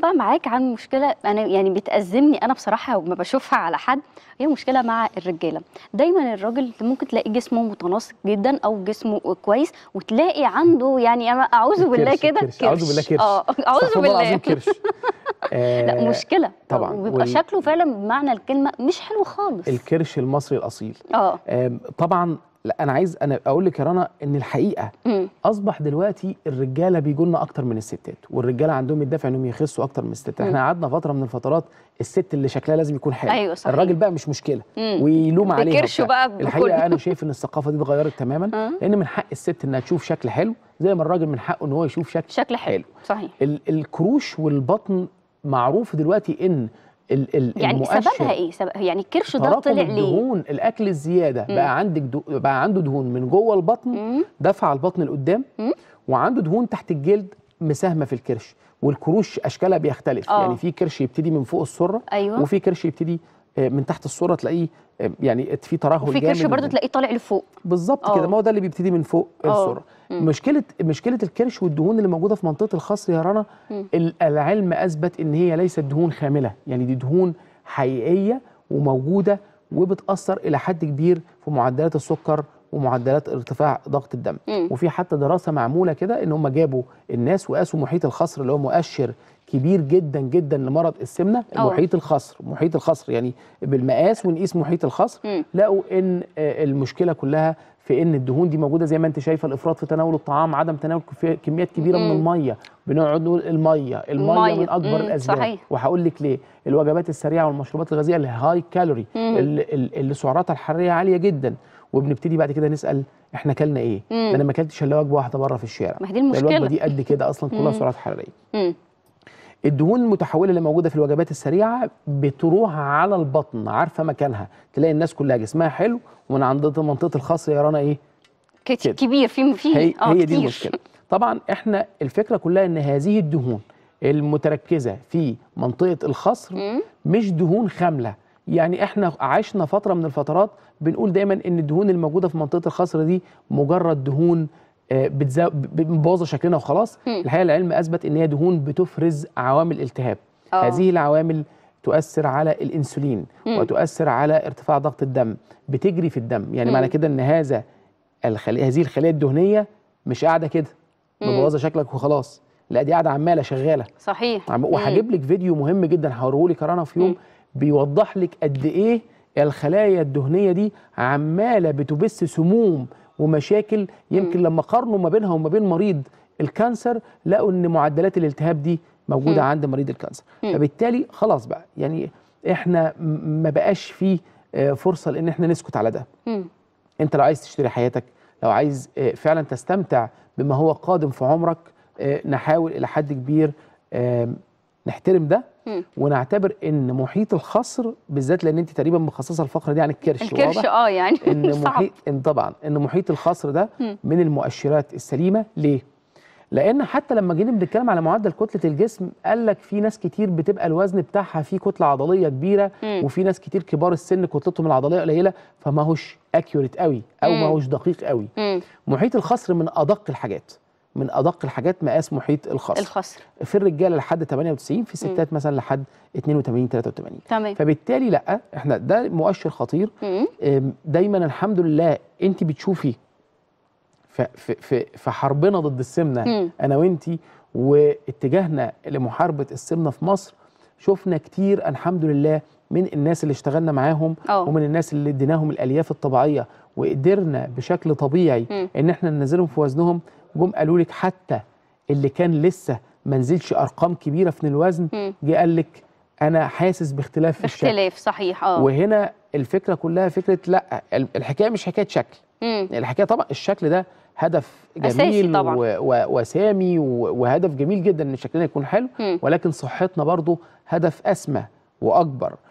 بقى معاك عن مشكله انا يعني بتأزمني انا بصراحه وما بشوفها على حد هي مشكله مع الرجاله دايما الراجل ممكن تلاقي جسمه متناسق جدا او جسمه كويس وتلاقي عنده يعني انا اعوذ بالله كده كرش اعوذ بالله كرش اه اعوذ بالله كرش آه، لا مشكله طبعا وبيبقى وال... شكله فعلا بمعنى الكلمه مش حلو خالص الكرش المصري الاصيل اه, آه، طبعا لا انا عايز انا اقول لك يا رنا ان الحقيقه مم. اصبح دلوقتي الرجاله بيجوا لنا اكتر من الستات والرجاله عندهم الدافع انهم يخسوا اكتر من الستات مم. احنا قعدنا فتره من الفترات الست اللي شكلها لازم يكون حلو أيوة صحيح. الراجل بقى مش مشكله مم. ويلوم عليها بقى بكل. الحقيقه انا شايف ان الثقافه دي اتغيرت تماما مم. آه. لان من حق الست انها تشوف شكل حلو زي ما الراجل من حقه ان هو يشوف شكل شكل حلو, حلو. صحيح ال الكروش والبطن معروف دلوقتي ان ال ال يعني سببها ايه سبب يعني الكرش ده طلع ليه الدهون الاكل الزياده مم. بقى عندك دو بقى عنده دهون من جوه البطن دفع البطن لقدام وعنده دهون تحت الجلد مساهمه في الكرش والكروش اشكالها بيختلف أوه. يعني في كرش يبتدي من فوق السره أيوة. وفي كرش يبتدي آه، من تحت الصوره تلاقيه آه، يعني في ترهل وفي كرش برضه تلاقيه طالع لفوق بالظبط كده اه. ما هو ده اللي بيبتدي من فوق أوه. الصوره مم. مشكله مشكله الكرش والدهون اللي موجوده في منطقه الخصر يا رنا العلم اثبت ان هي ليست دهون خامله يعني دي دهون حقيقيه وموجوده وبتاثر الى حد كبير في معدلات السكر ومعدلات ارتفاع ضغط الدم مم. وفي حتى دراسه معموله كده ان هم جابوا الناس وقاسوا محيط الخصر اللي هو مؤشر كبير جدا جدا لمرض السمنه أوه. محيط الخصر محيط الخصر يعني بالمقاس ونقيس محيط الخصر مم. لقوا ان آه، المشكله كلها في ان الدهون دي موجوده زي ما انت شايفه الافراط في تناول الطعام عدم تناول كميات كبيره مم. من الميه بنقعد نقول الميه الميه من اكبر الاسباب وهقول لك ليه الوجبات السريعه والمشروبات الغازيه الهاي كالوري اللي سعراتها الحراريه عاليه جدا وبنبتدي بعد كده نسال احنا اكلنا ايه مم. انا ما اكلتش الا وجبه واحده بره في الشارع ما هي دي المشكله الوجبه دي قد كده اصلا كلها سعرات حراريه مم. الدهون المتحوله اللي موجوده في الوجبات السريعه بتروح على البطن عارفه مكانها تلاقي الناس كلها جسمها حلو ومن عند منطقه الخاص يا رنا ايه كتير كبير في في هي, آه، هي كتير. دي المشكله طبعا احنا الفكره كلها ان هذه الدهون المتركزه في منطقه الخصر مش دهون خامله يعني احنا عشنا فتره من الفترات بنقول دايما ان الدهون الموجوده في منطقه الخصر دي مجرد دهون آه، بتبوظ شكلنا وخلاص الحقيقه العلم اثبت ان هي دهون بتفرز عوامل التهاب أوه. هذه العوامل تؤثر على الانسولين مم. وتؤثر على ارتفاع ضغط الدم بتجري في الدم يعني مم. معنى كده ان هذا الخلي... هذه الخليه الدهنيه مش قاعده كده مبوظه شكلك وخلاص لا دي قاعده عماله شغاله صحيح عم... وهجيب لك فيديو مهم جدا هوريه لك في يوم مم. بيوضح لك قد ايه الخلايا الدهنيه دي عماله بتبث سموم ومشاكل يمكن لما قارنوا ما بينها وما بين مريض الكانسر لقوا ان معدلات الالتهاب دي موجوده عند مريض الكانسر فبالتالي خلاص بقى يعني احنا ما بقاش فيه آه، فرصه لان احنا نسكت على ده انت لو عايز تشتري حياتك لو عايز آه، فعلا تستمتع بما هو قادم في عمرك آه، نحاول الى حد كبير نحترم ده ونعتبر ان محيط الخصر بالذات لان انت تقريبا مخصصه الفقره دي عن الكرش الكرش اه يعني ان محيط ان طبعا ان محيط الخصر ده مم. من المؤشرات السليمه ليه؟ لان حتى لما جينا بنتكلم على معدل كتله الجسم قال لك في ناس كتير بتبقى الوزن بتاعها فيه كتله عضليه كبيره مم. وفي ناس كتير كبار السن كتلتهم العضليه قليله فما هوش اكيوريت قوي او ما هوش دقيق قوي مم. محيط الخصر من ادق الحاجات من ادق الحاجات مقاس محيط الخصر الخصر في الرجاله لحد 98 في الستات مثلا لحد 82 83 تمام فبالتالي لا احنا ده مؤشر خطير دايما الحمد لله انت بتشوفي في في في حربنا ضد السمنه مم. انا وانت واتجاهنا لمحاربه السمنه في مصر شفنا كتير الحمد لله من الناس اللي اشتغلنا معاهم أوه. ومن الناس اللي اديناهم الالياف الطبيعيه وقدرنا بشكل طبيعي مم. ان احنا ننزلهم في وزنهم جم قالوا لك حتى اللي كان لسه ما نزلش ارقام كبيره في الوزن جه قال لك انا حاسس باختلاف في الشكل اختلاف صحيح اه وهنا الفكره كلها فكره لا الحكايه مش حكايه شكل مم. الحكايه طبعا الشكل ده هدف جميل طبعا. و... و... وسامي وهدف جميل جدا ان شكلنا يكون حلو مم. ولكن صحتنا برضو هدف اسمى واكبر